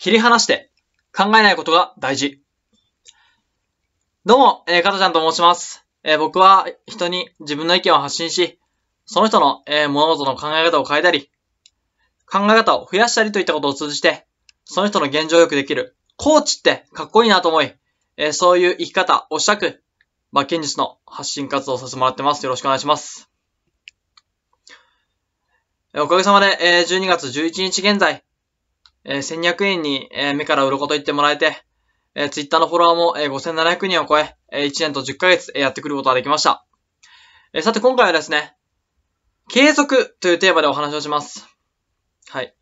切り離して考えないことが大事。どうも、えー、加ちゃんと申します。えー、僕は人に自分の意見を発信し、その人の、えー、物事の考え方を変えたり、考え方を増やしたりといったことを通じて、その人の現状を良くできる、コーチってかっこいいなと思い、えー、そういう生き方をしたく、ま近日の発信活動をさせてもらってます。よろしくお願いします。おかげさまで、え12月11日現在、えー、1200円に、えー、目から鱗と言ってもらえて、えー、Twitter のフォロワーも、えー、5700人を超え、えー、1年と10ヶ月、えー、やってくることができました。えー、さて今回はですね、継続というテーマでお話をします。はい。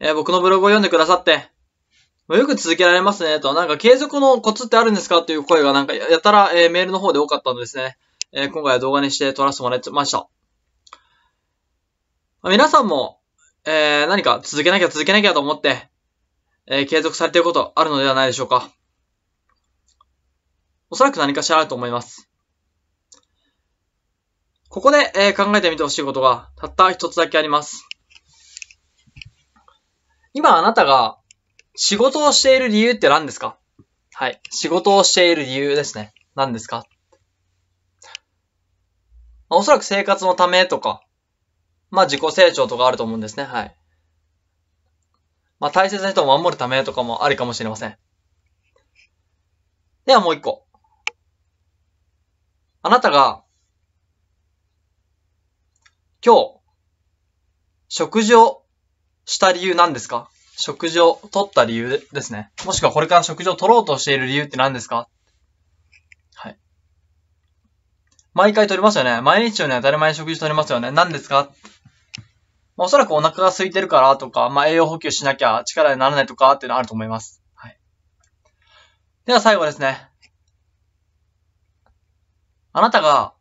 えー、僕のブログを読んでくださって、よく続けられますね、と。なんか継続のコツってあるんですかっていう声がなんかやたら、えー、メールの方で多かったのですね、えー、今回は動画にして撮らせてもらいました。皆さんも、えー、何か続けなきゃ続けなきゃと思って、えー、継続されていることあるのではないでしょうか。おそらく何かしらあると思います。ここで、えー、考えてみてほしいことがたった一つだけあります。今あなたが仕事をしている理由って何ですかはい。仕事をしている理由ですね。何ですかおそらく生活のためとか、まあ自己成長とかあると思うんですね。はい。まあ大切な人を守るためとかもありかもしれません。ではもう一個。あなたが、今日、食事をした理由何ですか食事を取った理由ですね。もしくはこれから食事を取ろうとしている理由って何ですかはい。毎回取りますよね。毎日よね、当たり前に食事取りますよね。何ですかまあ、おそらくお腹が空いてるからとか、まあ、栄養補給しなきゃ力にならないとかっていうのはあると思います。はい。では最後ですね。あなたが、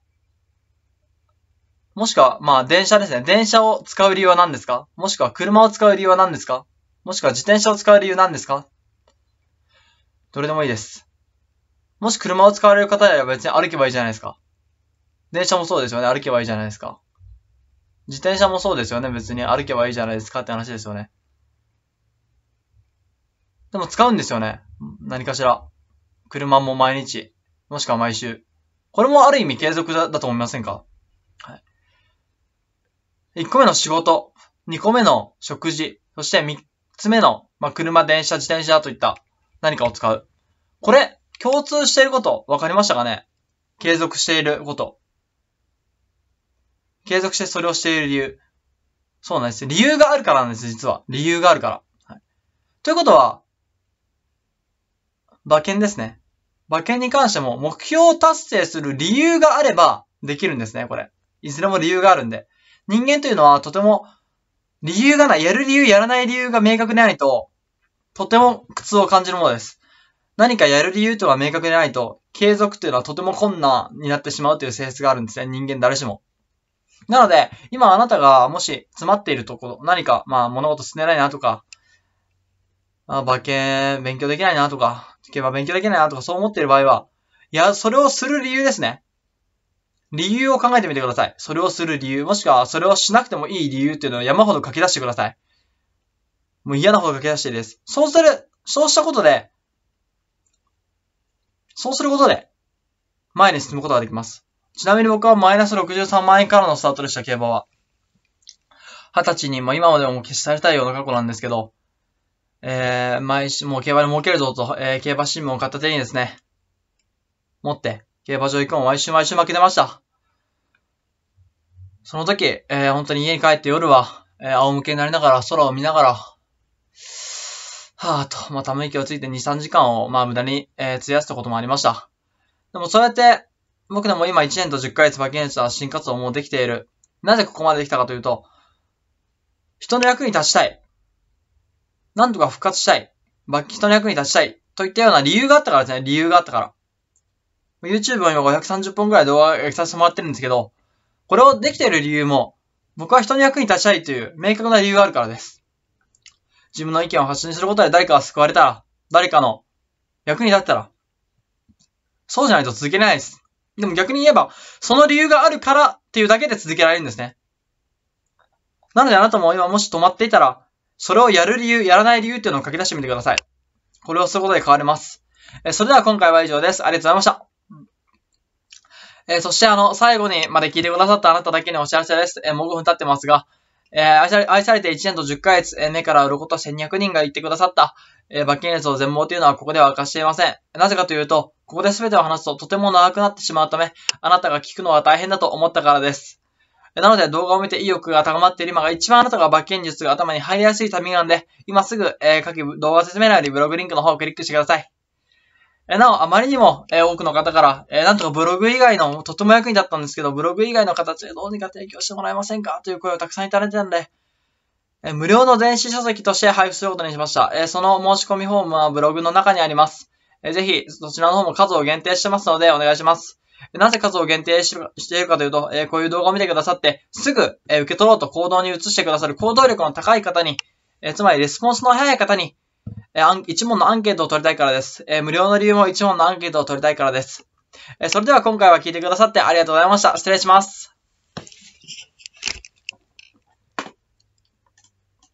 もしくは、まあ、電車ですね。電車を使う理由は何ですかもしくは車を使う理由は何ですかもしくは自転車を使う理由何ですかどれでもいいです。もし車を使われる方は別に歩けばいいじゃないですか。電車もそうですよね。歩けばいいじゃないですか。自転車もそうですよね。別に歩けばいいじゃないですかって話ですよね。でも使うんですよね。何かしら。車も毎日。もしくは毎週。これもある意味継続だだと思いませんかはい。1個目の仕事。2個目の食事。そして3つ目の、まあ、車、電車、自転車といった何かを使う。これ、共通していること、わかりましたかね継続していること。継続してそれをしている理由。そうなんです。理由があるからなんです、実は。理由があるから。はい、ということは、馬券ですね。馬券に関しても、目標を達成する理由があれば、できるんですね、これ。いずれも理由があるんで。人間というのは、とても、理由がない、やる理由、やらない理由が明確でないと、とても苦痛を感じるものです。何かやる理由とは明確でないと、継続というのはとても困難になってしまうという性質があるんですね、人間誰しも。なので、今あなたがもし詰まっているところ、何か、まあ物事進めないなとか、まあ、馬券勉強できないなとか、競馬勉強できないなとかそう思っている場合は、いや、それをする理由ですね。理由を考えてみてください。それをする理由、もしくはそれをしなくてもいい理由っていうのを山ほど書き出してください。もう嫌なほど書き出していいです。そうする、そうしたことで、そうすることで、前に進むことができます。ちなみに僕はマイナス63万円からのスタートでした、競馬は。二十歳に、まあ今までも消し去りたいような過去なんですけど、えー、毎週、もう競馬で儲けるぞと、えー、競馬新聞を買った手にですね、持って、競馬場行くも毎週毎週負けてました。その時、えー、本当に家に帰って夜は、えー、仰向けになりながら、空を見ながら、はぁと、まあ、ため息をついて2、3時間を、まあ、無駄に、えー、費やしたこともありました。でもそうやって、僕らも今1年と10ヶ月馬券しは新活動もできている。なぜここまでできたかというと、人の役に立ちたい。なんとか復活したい。人の役に立ちたい。といったような理由があったからですね。理由があったから。YouTube も今530本くらい動画上げさせてもらってるんですけど、これをできている理由も、僕は人の役に立ちたいという明確な理由があるからです。自分の意見を発信することで誰かが救われたら、誰かの役に立ったら、そうじゃないと続けないです。でも逆に言えば、その理由があるからっていうだけで続けられるんですね。なのであなたも今もし止まっていたら、それをやる理由、やらない理由っていうのを書き出してみてください。これをすることで変われます。えそれでは今回は以上です。ありがとうございました。えそしてあの、最後にまで聞いてくださったあなただけにお知らせです。えもう5分経ってますが、えー、愛され、て1年と10ヶ月、え目から鱗と1200人が言ってくださった、えー、罰金列の全貌というのはここでは明かしていません。なぜかというと、ここで全てを話すととても長くなってしまうため、あなたが聞くのは大変だと思ったからです。なので動画を見て意欲が高まっている今が一番あなたが罰金術が頭に入りやすいタイミングなんで、今すぐ、えー、各動画説明欄よりブログリンクの方をクリックしてください。えなお、あまりにも、え多くの方から、えなんとかブログ以外の、とても役に立ったんですけど、ブログ以外の形でどうにか提供してもらえませんかという声をたくさんいただいてたんで、え無料の電子書籍として配布することにしました。えその申し込みフォームはブログの中にあります。えぜひ、そちらの方も数を限定してますので、お願いします。なぜ数を限定しているかというと、えこういう動画を見てくださって、すぐ、え受け取ろうと行動に移してくださる行動力の高い方に、えつまりレスポンスの早い方に、えー、問のアンケートを取りたいからです。えー、無料の理由も一問のアンケートを取りたいからです。えー、それでは今回は聞いてくださってありがとうございました。失礼します。